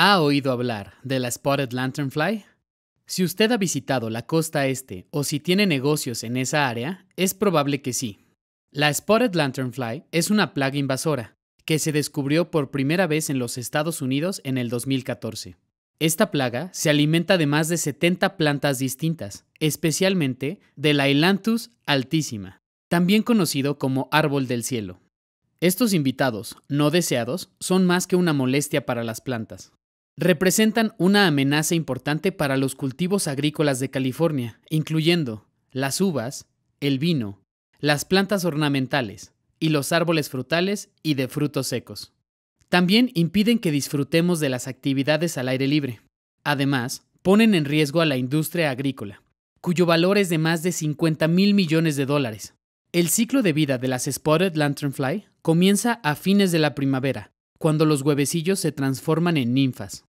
¿Ha oído hablar de la Spotted Lanternfly? Si usted ha visitado la costa este o si tiene negocios en esa área, es probable que sí. La Spotted Lanternfly es una plaga invasora que se descubrió por primera vez en los Estados Unidos en el 2014. Esta plaga se alimenta de más de 70 plantas distintas, especialmente de la Elanthus altísima, también conocido como árbol del cielo. Estos invitados no deseados son más que una molestia para las plantas representan una amenaza importante para los cultivos agrícolas de California, incluyendo las uvas, el vino, las plantas ornamentales y los árboles frutales y de frutos secos. También impiden que disfrutemos de las actividades al aire libre. Además, ponen en riesgo a la industria agrícola, cuyo valor es de más de 50 mil millones de dólares. El ciclo de vida de las Spotted Lanternfly comienza a fines de la primavera, cuando los huevecillos se transforman en ninfas.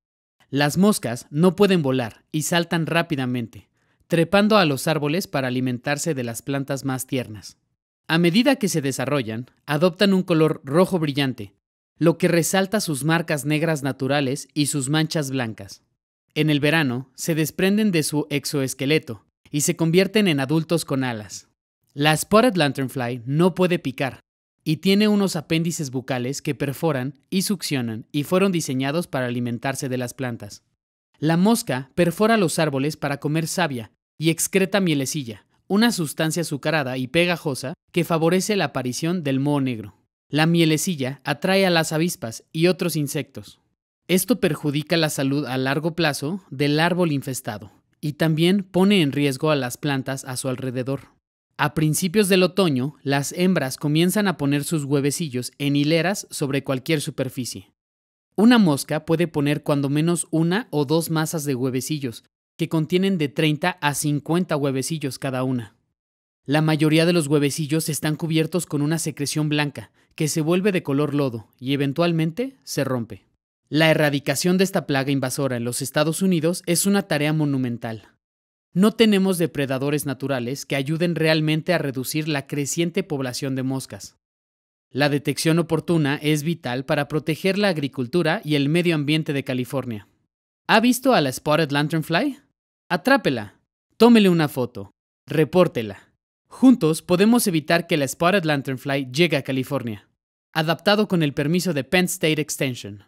Las moscas no pueden volar y saltan rápidamente, trepando a los árboles para alimentarse de las plantas más tiernas. A medida que se desarrollan, adoptan un color rojo brillante, lo que resalta sus marcas negras naturales y sus manchas blancas. En el verano, se desprenden de su exoesqueleto y se convierten en adultos con alas. La Spotted Lanternfly no puede picar, y tiene unos apéndices bucales que perforan y succionan y fueron diseñados para alimentarse de las plantas. La mosca perfora los árboles para comer savia y excreta mielecilla, una sustancia azucarada y pegajosa que favorece la aparición del moho negro. La mielecilla atrae a las avispas y otros insectos. Esto perjudica la salud a largo plazo del árbol infestado y también pone en riesgo a las plantas a su alrededor. A principios del otoño, las hembras comienzan a poner sus huevecillos en hileras sobre cualquier superficie. Una mosca puede poner cuando menos una o dos masas de huevecillos, que contienen de 30 a 50 huevecillos cada una. La mayoría de los huevecillos están cubiertos con una secreción blanca, que se vuelve de color lodo y eventualmente se rompe. La erradicación de esta plaga invasora en los Estados Unidos es una tarea monumental. No tenemos depredadores naturales que ayuden realmente a reducir la creciente población de moscas. La detección oportuna es vital para proteger la agricultura y el medio ambiente de California. ¿Ha visto a la Spotted Lanternfly? Atrápela, tómele una foto, repórtela. Juntos podemos evitar que la Spotted Lanternfly llegue a California. Adaptado con el permiso de Penn State Extension.